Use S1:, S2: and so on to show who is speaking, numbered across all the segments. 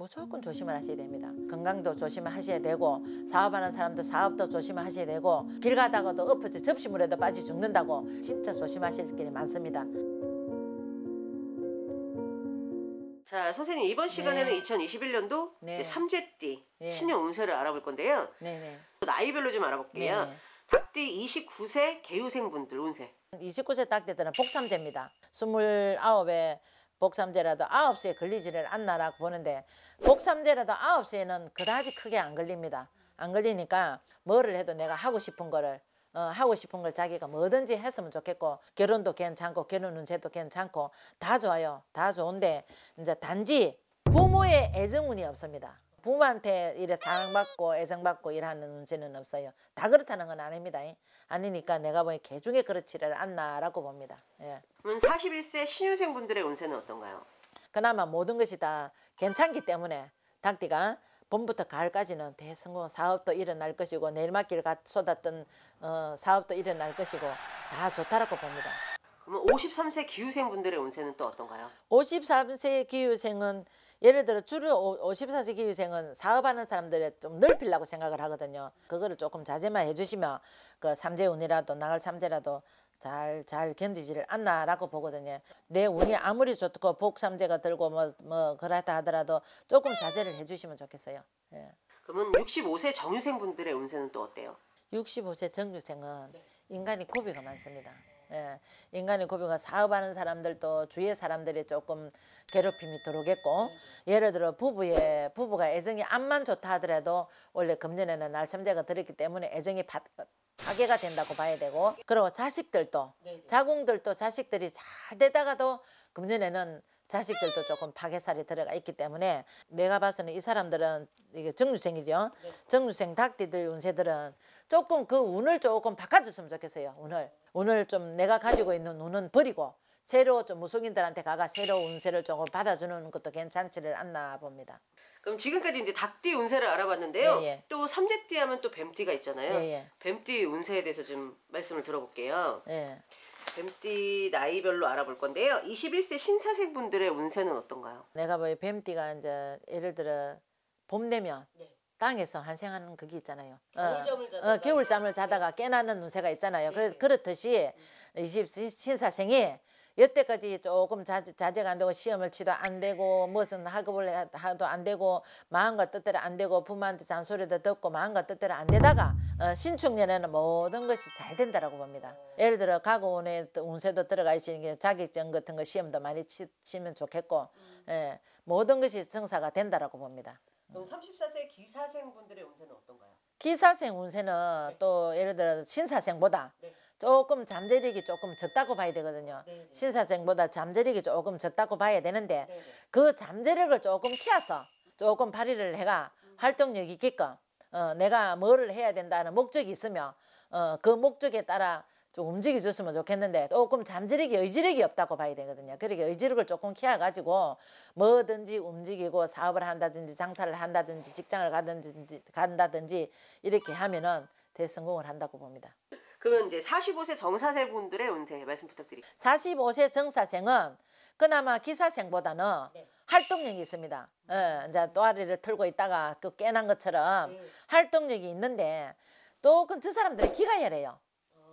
S1: 뭐 무조건 조심을 하셔야 됩니다. 건강도 조심을 하셔야 되고 사업하는 사람도 사업도 조심을 하셔야 되고 길 가다가도 엎어져 접시물에도 빠지 죽는다고 진짜 조심하실 길이 많습니다.
S2: 자 선생님 이번 네. 시간에는 2021년도 네. 삼재띠 네. 예. 신년 운세를 알아볼 건데요. 네네. 네. 나이별로 좀 알아볼게요. 네네. 네. 닭띠 29세 개우생분들 운세. 29세 닭띠들은 복삼재입니다.
S1: 29에 복삼제라도 아홉 시에 걸리지를 않나라고 보는데 복삼제라도 아홉 시에는 그다지 크게 안 걸립니다. 안 걸리니까 뭐를 해도 내가 하고 싶은 거를 어, 하고 싶은 걸 자기가 뭐든지 했으면 좋겠고 결혼도 괜찮고 결혼 운세도 괜찮고 다 좋아요. 다 좋은데 이제 단지 부모의 애정운이 없습니다. 부모한테 이래 사랑받고 애정받고 일하는 문제는 없어요. 다 그렇다는 건 아닙니다. 예. 아니니까 내가 보니 개 중에 그렇지를 않나라고 봅니다.
S2: 예. 그럼 41세 신유생 분들의 운세는 어떤가요?
S1: 그나마 모든 것이 다 괜찮기 때문에 닭띠가 봄부터 가을까지는 대성공 사업도 일어날 것이고 내일맞기를 쏟았던 어, 사업도 일어날 것이고 다 좋다라고 봅니다.
S2: 그럼 53세 기후생 분들의 운세는 또 어떤가요?
S1: 53세 기후생은 예를 들어 주로 54세 기후생은 사업하는 사람들에 좀 넓히려고 생각을 하거든요. 그거를 조금 자제만 해주시면 그 삼재 운이라도 나갈 삼재라도 잘, 잘 견디지를 않나라고 보거든요. 내 운이 아무리 좋고 복삼재가 들고 뭐, 뭐, 그렇다 하더라도 조금 자제를 해주시면 좋겠어요.
S2: 예. 그러면 65세 정유생 분들의 운세는 또 어때요?
S1: 65세 정유생은 인간이 고비가 많습니다. 예, 인간의 고비가 사업하는 사람들도 주위의 사람들이 조금 괴롭힘이 들어오겠고 예를 들어 부부의 부부가 애정이 암만 좋다 하더라도 원래 금년에는 날삼재가 들었기 때문에 애정이 받, 파괴가 된다고 봐야 되고 그리고 자식들도 네, 네. 자궁들도 자식들이 잘 되다가도 금년에는 자식들도 조금 파괴살이 들어가 있기 때문에 내가 봐서는 이 사람들은 이게 정주생이죠. 네. 정주생 닭띠들 운세들은 조금 그 운을 조금 바꿔줬으면 좋겠어요. 운을. 운을 좀 내가 가지고 있는 운은 버리고 새로 좀 무속인들한테 가가 새로운 세를 조금 받아주는 것도 괜찮지를 않나 봅니다.
S2: 그럼 지금까지 이제 닭띠 운세를 알아봤는데요. 예, 예. 또 삼재띠 하면 또 뱀띠가 있잖아요. 예, 예. 뱀띠 운세에 대해서 좀 말씀을 들어볼게요. 예. 뱀띠 나이별로 알아볼 건데요. 21세 신사생 분들의 운세는 어떤가요?
S1: 내가 뭐 뱀띠가 이제 예를 들어 봄내면 네. 땅에서 환생하는 그게 있잖아요. 어, 겨울잠을 어, 자다가, 어, 겨울잠을 자다가 깨나는 운세가 있잖아요. 네. 네. 그렇듯이 20 신사생이 여태까지 조금 자제가 안 되고 시험을 치도 안 되고 무슨 학업을 해도안 되고 마음과 뜻대로 안 되고 부모한테 잔소리도 듣고 마음과 뜻대로 안 되다가 어, 신축년에는 모든 것이 잘된다고 봅니다. 어. 예를 들어 가구운에 운세도 들어가 있으니 자격증 같은 거 시험도 많이 치, 면 좋겠고 음. 예, 모든 것이 성사가 된다고 봅니다.
S2: 또 34세 기사생분들의 운세는 어떤가요?
S1: 기사생 운세는 네. 또 예를 들어서 신사생보다 네. 조금 잠재력이 조금 적다고 봐야 되거든요. 네, 네. 신사생보다 잠재력이 조금 적다고 봐야 되는데 네, 네. 그 잠재력을 조금 키워서 조금 발휘를 해가 음. 활동력 있게끔 어, 내가 뭐를 해야 된다는 목적이 있으며 어, 그 목적에 따라 좀 움직여줬으면 좋겠는데 조금 잠재력이 의지력이 없다고 봐야 되거든요. 그러니까 의지력을 조금 키워가지고 뭐든지 움직이고 사업을 한다든지 장사를 한다든지 직장을 가든지 간다든지 이렇게 하면은 대성공을 한다고 봅니다.
S2: 그러면 이제 45세 정사생 분들의 운세 말씀 부탁드립니다.
S1: 45세 정사생은 그나마 기사생보다는 네. 활동력이 있습니다. 음. 어, 이제 또아리를 틀고 있다가 그 깨난 것처럼 음. 활동력이 있는데 또그저 사람들이 기가 열해요.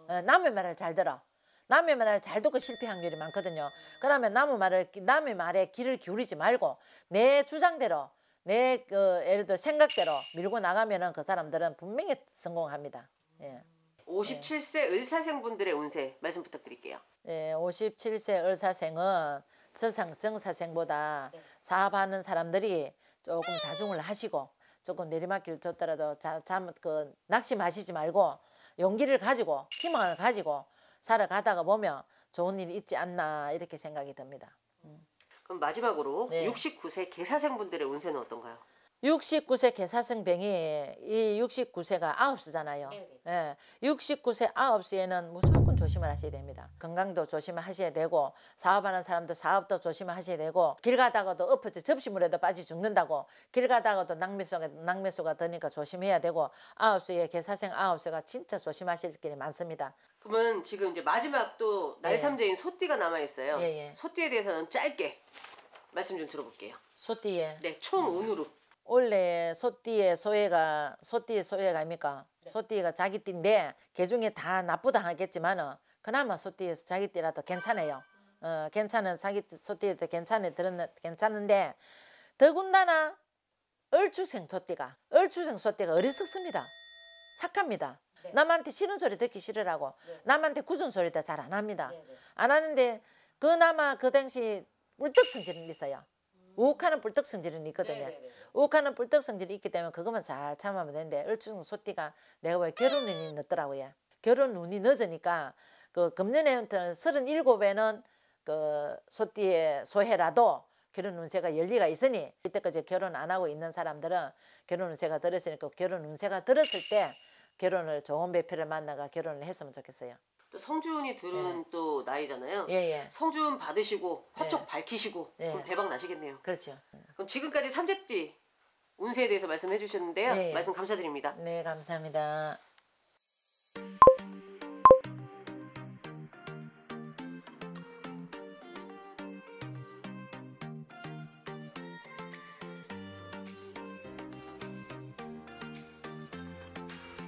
S1: 어, 남의 말을 잘 들어. 남의 말을 잘 듣고 실패한 률이 많거든요. 그러면 남의 말을 남의 말에 귀를 기울이지 말고 내 주장대로 내 그, 예를 들어 생각대로 밀고 나가면은 그 사람들은 분명히 성공합니다.
S2: 예. 57세 을사생분들의 운세 말씀 부탁드릴게요.
S1: 예, 57세 을사생은 저상 정사생보다 사업하는 사람들이 조금 자중을 하시고 조금 내리막길 줬더라도 잠그 낙심하시지 말고 용기를 가지고 희망을 가지고 살아가다가 보면 좋은 일이 있지 않나 이렇게 생각이 듭니다. 음.
S2: 그럼 마지막으로 네. 69세 개사생분들의 운세는 어떤가요?
S1: 69세 개사생뱅이이 69세가 9수잖아요. 예. 69세 9수에는 무조건 조심을 하셔야 됩니다. 건강도 조심을 하셔야 되고 사업하는 사람도 사업도 조심을 하셔야 되고 길 가다가도 엎어져 접시물에도 빠지 죽는다고 길 가다가도 낭매수가 낭매수가 드니까 조심해야 되고 9수에 개사생 9수가 진짜 조심하실 길이 많습니다.
S2: 그러면 지금 이제 마지막 또 날삼재인 예. 소띠가 남아 있어요. 예, 예. 소띠에 대해서는 짧게 말씀 좀 들어볼게요.
S1: 소띠에
S2: 네, 총 운으로.
S1: 원래 소띠의 소외가 소띠의 소외가 아닙니까? 네. 소띠가 자기 띠인데 개 중에 다 나쁘다 하겠지만은 그나마 소띠에서 자기 띠라도 괜찮아요. 음. 어 괜찮은 자기 소띠에도 괜찮은 들은 괜찮은데 더군다나 얼추생 소띠가 얼추생 소띠가 어리석습니다. 착합니다. 네. 남한테 싫은 소리 듣기 싫으라고 네. 남한테 굳은 소리 다잘 안 합니다. 네, 네. 안 하는데 그나마 그 당시 울떡 성질은 있어요. 우욱하는 불떡 성질은 있거든요. 네네네. 네, 네. 우욱하는 불떡 성질이 있기 때문에 그것만 잘 참으면 되는데 얼추 소띠가 내가 왜 결혼 운이 늦더라고요. 결혼 운이 늦으니까 그 금년에부터는 3에는그 소띠의 소해라도 결혼 운세가 열리가 있으니 이때까지 결혼 안 하고 있는 사람들은 결혼 운세가 들었으니까 결혼 운세가 들었을 때 결혼을 좋은 배필을 만나가 결혼을 했으면 좋겠어요.
S2: 또 성주운이 들은 네. 또 나이잖아요. 예예. 성주운 받으시고 화촉 예. 밝히시고 예. 그럼 대박 나시겠네요. 그렇죠. 그럼 지금까지 삼재띠 운세에 대해서 말씀해 주셨는데요. 네. 말씀 감사드립니다. 네, 감사합니다.